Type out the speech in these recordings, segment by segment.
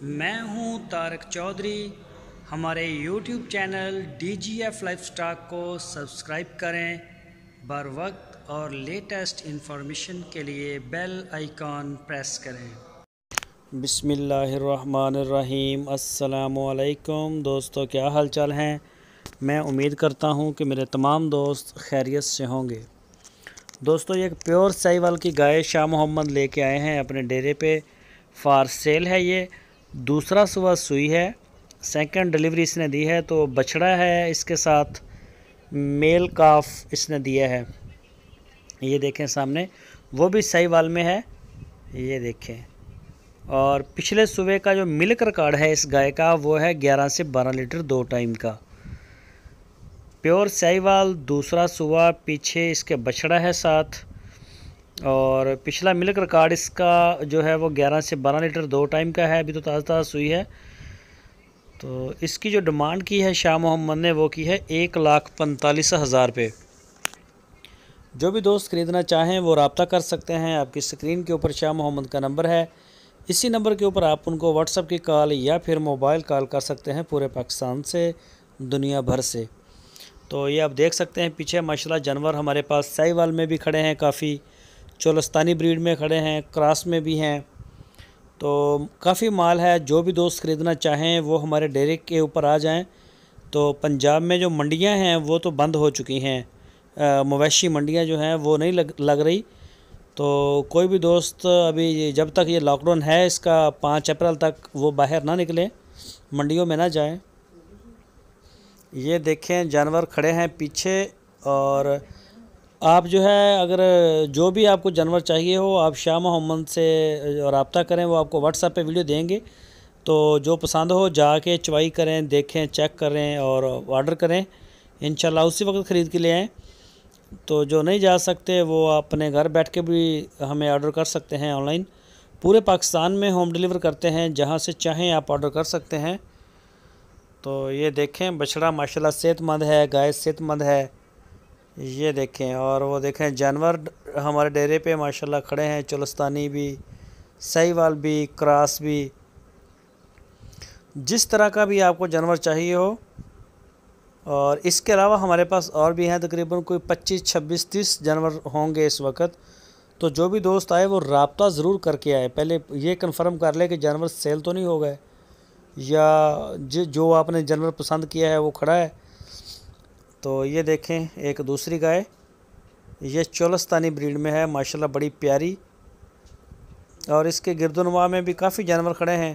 میں ہوں تارک چودھری ہمارے YouTube channel D G F livestock کو سبسکرائب کریں بر وقت اور لیٹسٹ انفارمیشن کے لیے بیل آئیکن پریس کریں بسم اللہ الرحمن الرحیم السلام علیکم دوستو کیا حال چال ہیں میں امید کرتا ہوں کہ میرے تمام دوست خیریت سے ہوں گے دوستو یہ پیور سائیوال کی گائے شاہ محمد لے کے آئے ہیں اپنے ڈیرے پہ فار سیل ہے یہ دوسرا صبح سوئی ہے سیکنڈ ڈیلیوری اس نے دی ہے تو بچڑا ہے اس کے ساتھ میل کاف اس نے دیا ہے یہ دیکھیں سامنے وہ بھی صحیح وال میں ہے یہ دیکھیں اور پچھلے صبح کا جو ملک ریکارڈ ہے اس گائے کا وہ ہے گیارہ سے بارہ لیٹر دو ٹائم کا پیور سیاہی وال دوسرا صبح پیچھے اس کے بچڑا ہے ساتھ اور پچھلا ملک ریکارڈ اس کا جو ہے وہ گیارہ سے بارہ لیٹر دو ٹائم کا ہے ابھی تو تازہ تازہ سوئی ہے تو اس کی جو ڈیمانڈ کی ہے شاہ محمد نے وہ کی ہے ایک لاکھ پنتالیس ہزار پہ جو بھی دوست خریدنا چاہیں وہ رابطہ کر سکتے ہیں آپ کی سکرین کے اوپر شاہ محمد کا نمبر ہے اسی نمبر کے اوپر آپ ان کو اپ کی کال یا پھر موبائل کال کر سکتے ہیں پورے پاکستان سے دنیا بھر سے تو یہ آپ دیکھ سکتے ہیں پیچھے ماشاءاللہ جانور ہمارے پاس سائی وال میں بھی کھڑے ہیں کافی چولستانی بریڈ میں کھڑے ہیں کراس میں بھی ہیں تو کافی مال ہے جو بھی دوست خریدنا چاہیں وہ ہمارے ڈیئر کے اوپر آ جائیں تو پنجاب میں جو منڈیاں ہیں وہ تو بند ہو چکی ہیں مویشی منڈیاں جو ہیں وہ نہیں لگ لگ رہی تو کوئی بھی دوست ابھی جب تک یہ لاک ڈاؤن ہے اس کا پانچ اپریل تک وہ باہر نہ نکلیں منڈیوں میں نہ جائیں یہ دیکھیں جانور کھڑے ہیں پیچھے اور آپ جو ہے اگر جو بھی آپ کو جانور چاہیے ہو آپ شاہ محمد سے رابطہ کریں وہ آپ کو واٹس ایپ پہ ویڈیو دیں گے تو جو پسند ہو جا کے چوائی کریں دیکھیں چیک کریں اور آڈر کریں انشاءاللہ اسی وقت خرید کے لے آئیں تو جو نہیں جا سکتے وہ اپنے گھر بیٹھ کے بھی ہمیں آڈر کر سکتے ہیں آن لائن پورے پاکستان میں ہوم ڈیلیور کرتے ہیں جہاں سے چاہیں آپ آڈر کر سکتے ہیں تو یہ دیکھیں بچھڑا ماشاءاللہ صحت مند ہے گائے صحت مند ہے یہ دیکھیں اور وہ دیکھیں جانور ہمارے ڈیرے پہ ماشاءاللہ کھڑے ہیں چلستانی بھی سائی وال بھی کراس بھی جس طرح کا بھی آپ کو جانور چاہیے ہو اور اس کے علاوہ ہمارے پاس اور بھی ہیں تقریباً کوئی پچیس چھبیس تیس جانور ہوں گے اس وقت تو جو بھی دوست آئے وہ رابطہ ضرور کر کے آئے پہلے یہ کنفرم کر لے کہ جانور سیل تو نہیں ہو گئے یا جی، جو آپ نے جانور پسند کیا ہے وہ کھڑا ہے تو یہ دیکھیں ایک دوسری گائے یہ چولستانی بریڈ میں ہے ماشاءاللہ بڑی پیاری اور اس کے گرد و نما میں بھی کافی جانور کھڑے ہیں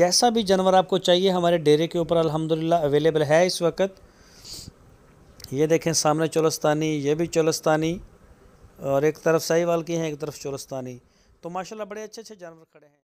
جیسا بھی جانور آپ کو چاہیے ہمارے ڈیرے کے اوپر الحمدللہ اویلیبل ہے اس وقت یہ دیکھیں سامنے چولستانی یہ بھی چولستانی اور ایک طرف سائی کی ہیں ایک طرف چولستانی تو ماشاءاللہ بڑے اچھے اچھے جانور کھڑے ہیں